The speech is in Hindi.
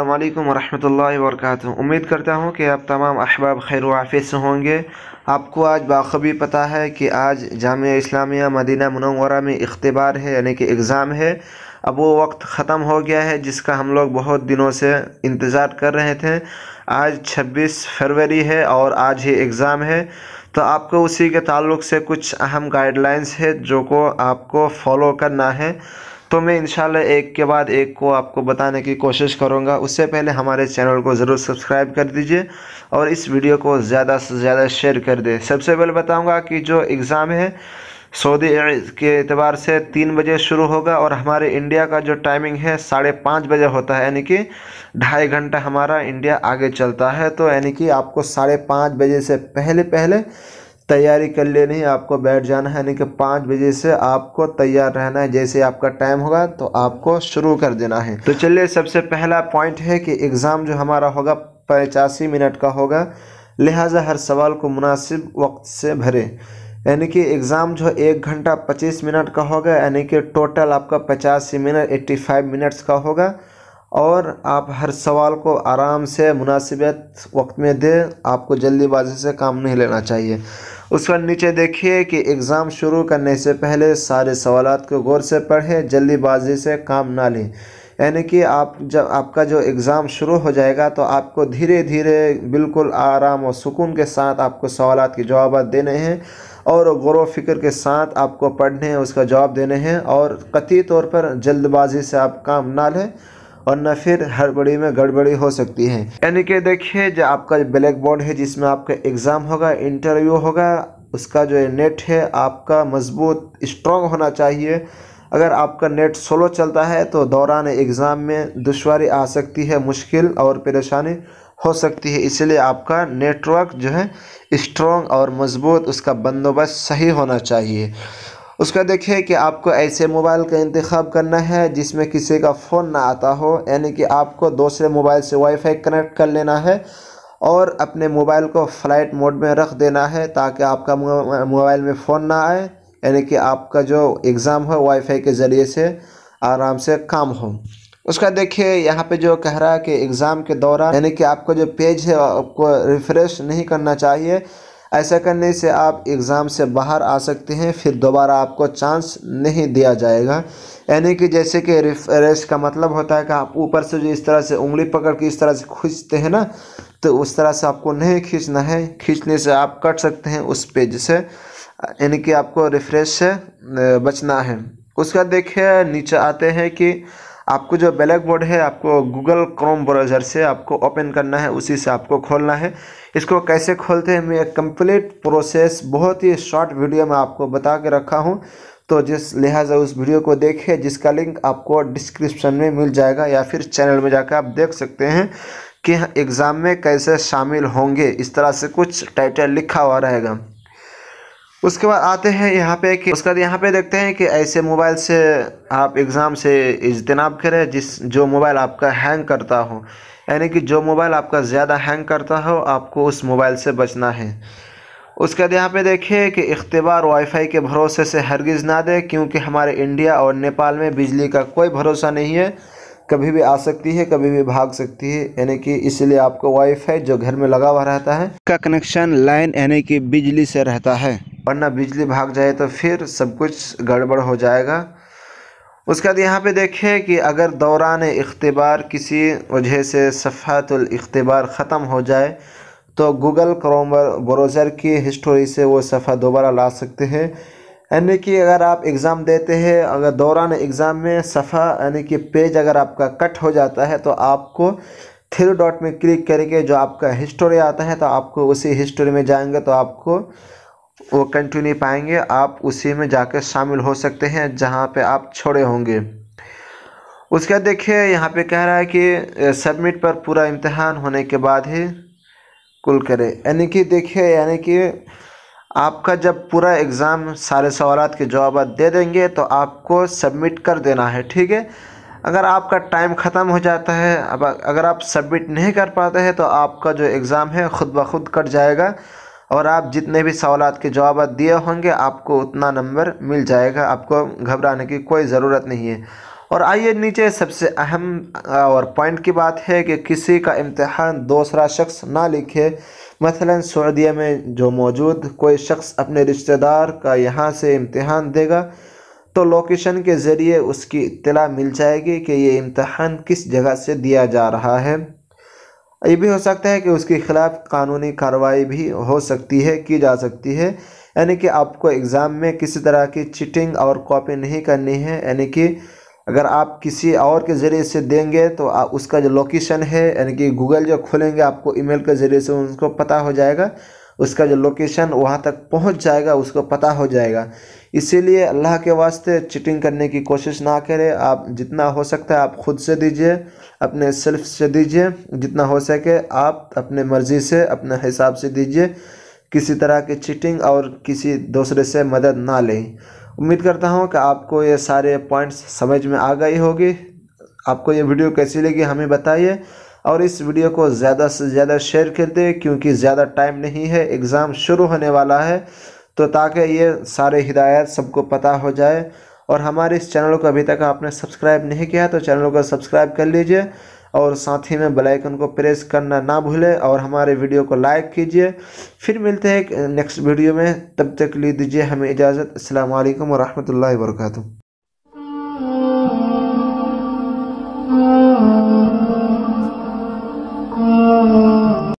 अल्लाम वरहमल वरक उम्मीद करता हूँ कि आप तमाम अहबाब खैर वाफ़ से होंगे आपको आज बाखबी पता है कि आज जाम इस्लामिया मदीना मनवरा में इख्तबार है यानी कि एग्ज़ाम है अब वो वक्त ख़त्म हो गया है जिसका हम लोग बहुत दिनों से इंतज़ार कर रहे थे आज 26 फरवरी है और आज ही एग्ज़ाम है तो आपको उसी के ताल्लुक से कुछ अहम गाइडलाइंस है जो को आपको फॉलो करना है तो मैं इंशाल्लाह एक के बाद एक को आपको बताने की कोशिश करूँगा उससे पहले हमारे चैनल को ज़रूर सब्सक्राइब कर दीजिए और इस वीडियो को ज़्यादा से ज़्यादा शेयर कर दें सबसे पहले बताऊँगा कि जो एग्ज़ाम है सऊदी के अतबार से तीन बजे शुरू होगा और हमारे इंडिया का जो टाइमिंग है साढ़े पाँच बजे होता है यानी कि ढाई घंटा हमारा इंडिया आगे चलता है तो यानी कि आपको साढ़े पाँच बजे से पहले पहले तैयारी कर लेनी है आपको बैठ जाना है यानी कि पाँच बजे से आपको तैयार रहना है जैसे आपका टाइम होगा तो आपको शुरू कर देना है तो चलिए सबसे पहला पॉइंट है कि एग्ज़ाम जो हमारा होगा पचासी मिनट का होगा लिहाजा हर सवाल को मुनासिब वक्त से भरें यानी कि एग्ज़ाम जो एक घंटा पच्चीस मिनट का होगा यानी कि टोटल आपका पचासी मिनट एट्टी फाइव मिनट्स का होगा और आप हर सवाल को आराम से मुनासिबत वक्त में दें आपको जल्दीबाजी से काम नहीं लेना चाहिए उसके पर नीचे देखिए कि एग्ज़ाम शुरू करने से पहले सारे सवाल को गौर से पढ़ें जल्दीबाजी से काम ना लें यानी कि आप जब आपका जो एग्ज़ाम शुरू हो जाएगा तो आपको धीरे धीरे बिल्कुल आराम और सुकून के साथ आपको सवाल के जवाब देने हैं और गौर फिक्र के साथ आपको पढ़ने हैं उसका जवाब देने हैं और कती तौर पर जल्दबाजी से आप काम ना लें और न फिर हड़बड़ी में गड़बड़ी हो सकती है यानी कि देखिए जो आपका ब्लैक बोर्ड है जिसमें आपका एग्ज़ाम होगा इंटरव्यू होगा उसका जो नेट है आपका मजबूत स्ट्रॉन्ग होना चाहिए अगर आपका नेट स्लो चलता है तो दौरान एग्ज़ाम में दुशारी आ सकती है मुश्किल और परेशानी हो सकती है इसलिए आपका नेटवर्क जो है स्ट्रॉन्ग और मज़बूत उसका बंदोबस्त सही होना चाहिए उसका देखिए कि आपको ऐसे मोबाइल का इंतखब करना है जिसमें किसी का फ़ोन ना आता हो यानी कि आपको दूसरे मोबाइल से वाईफाई कनेक्ट कर लेना है और अपने मोबाइल को फ्लाइट मोड में रख देना है ताकि आपका मोबाइल में फ़ोन ना आए यानी कि आपका जो एग्ज़ाम हो वाईफाई के ज़रिए से आराम से काम हो उसका देखिए यहाँ पे जो कह रहा है कि एग्ज़ाम के दौरान यानी कि आपका जो पेज है आपको रिफ़्रेश नहीं करना चाहिए ऐसा करने से आप एग्ज़ाम से बाहर आ सकते हैं फिर दोबारा आपको चांस नहीं दिया जाएगा यानी कि जैसे कि रिफ्रेश का मतलब होता है कि आप ऊपर से जो इस तरह से उंगली पकड़ के इस तरह से खींचते हैं ना तो उस तरह से आपको नहीं खींचना है खींचने से आप कट सकते हैं उस पेज से यानी कि आपको रिफ्रेश से बचना है उसका देखिए नीचे आते हैं कि आपको जो ब्लैक बोर्ड है आपको गूगल क्रोम ब्राउज़र से आपको ओपन करना है उसी से आपको खोलना है इसको कैसे खोलते हैं मैं कंप्लीट प्रोसेस बहुत ही शॉर्ट वीडियो में आपको बता के रखा हूँ तो जिस लिहाजा उस वीडियो को देखें जिसका लिंक आपको डिस्क्रिप्शन में मिल जाएगा या फिर चैनल में जाकर आप देख सकते हैं कि एग्ज़ाम हाँ, में कैसे शामिल होंगे इस तरह से कुछ टाइटल लिखा हुआ रहेगा उसके बाद आते हैं यहाँ पे कि उसके बाद यहाँ पे देखते हैं कि ऐसे मोबाइल से आप एग्ज़ाम से इजतनाब करें जिस जो मोबाइल आपका हैंग करता हो यानी कि जो मोबाइल आपका ज़्यादा हैंग करता हो आपको उस मोबाइल से बचना है उसके बाद यहाँ पे देखिए कि इख्तबार वाईफाई के भरोसे से हरगिज़ ना दे क्योंकि हमारे इंडिया और नेपाल में बिजली का कोई भरोसा नहीं है कभी भी आ सकती है कभी भी भाग सकती है यानी कि इसलिए आपको वाईफाई जो घर में लगा हुआ रहता है का कनेक्शन लाइन यानी कि बिजली से रहता है वरना बिजली भाग जाए तो फिर सब कुछ गड़बड़ हो जाएगा उसके बाद यहाँ पे देखें कि अगर दौरान इख्तबार किसी वजह से सफ़ातलख्तबार ख़त्म हो जाए तो गूगल क्रोम ब्रोज़र की हिस्टोरी से वो सफ़ा दोबारा ला सकते हैं यानी कि अगर आप एग्ज़ाम देते हैं अगर दौरान एग्ज़ाम में सफ़ा यानी कि पेज अगर आपका कट हो जाता है तो आपको थ्री डॉट में क्लिक करके जो आपका हिस्टोरी आता है तो आपको उसी हिस्टोरी में जाएंगे तो आपको वो कंटिन्यू नहीं पाएंगे आप उसी में जाकर शामिल हो सकते हैं जहाँ पे आप छोड़े होंगे उसके बाद देखिए यहाँ पे कह रहा है कि सबमिट पर पूरा इम्तहान होने के बाद ही कुल करें यानी कि देखिए यानी कि आपका जब पूरा एग्ज़ाम सारे सवाल के जवाब दे देंगे तो आपको सबमिट कर देना है ठीक है अगर आपका टाइम ख़त्म हो जाता है अब अगर आप सबमिट नहीं कर पाते हैं तो आपका जो एग्ज़ाम है ख़ुद ब खुद कट जाएगा और आप जितने भी सवाल के जवाब दिए होंगे आपको उतना नंबर मिल जाएगा आपको घबराने की कोई ज़रूरत नहीं है और आइए नीचे सबसे अहम और पॉइंट की बात है कि किसी का इम्तहान दूसरा शख्स ना लिखे मसलन सऊदीया में जो मौजूद कोई शख्स अपने रिश्तेदार का यहाँ से इम्तहान देगा तो लोकेशन के ज़रिए उसकी इतला मिल जाएगी कि ये इम्तहान किस जगह से दिया जा रहा है ये भी हो सकता है कि उसके ख़िलाफ़ कानूनी कार्रवाई भी हो सकती है की जा सकती है यानी कि आपको एग्ज़ाम में किसी तरह की चिटिंग और कॉपी नहीं करनी है यानी कि अगर आप किसी और के ज़रिए से देंगे तो उसका जो लोकेशन है यानी कि गूगल जो खोलेंगे आपको ईमेल के ज़रिए से उनको पता हो जाएगा उसका जो लोकेशन वहाँ तक पहुँच जाएगा उसको पता हो जाएगा इसीलिए अल्लाह के वास्ते चीटिंग करने की कोशिश ना करें आप जितना हो सकता है आप खुद से दीजिए अपने सेल्फ से दीजिए जितना हो सके आप अपने मर्ज़ी से अपने हिसाब से दीजिए किसी तरह की चीटिंग और किसी दूसरे से मदद ना लें उम्मीद करता हूँ कि आपको ये सारे पॉइंट्स समझ में आ गई होगी आपको ये वीडियो कैसी लगी हमें बताइए और इस वीडियो को ज़्यादा से ज़्यादा शेयर कर दें क्योंकि ज़्यादा टाइम नहीं है एग्ज़ाम शुरू होने वाला है तो ताकि ये सारे हिदायत सबको पता हो जाए और हमारे इस चैनल को अभी तक आपने सब्सक्राइब नहीं किया तो चैनल को सब्सक्राइब कर लीजिए और साथ ही में बेलाइकन को प्रेस करना ना भूलें और हमारे वीडियो को लाइक कीजिए फिर मिलते हैं नेक्स्ट वीडियो में तब तक ले दीजिए हमें इजाज़त अल्लाम वरहमल वर्का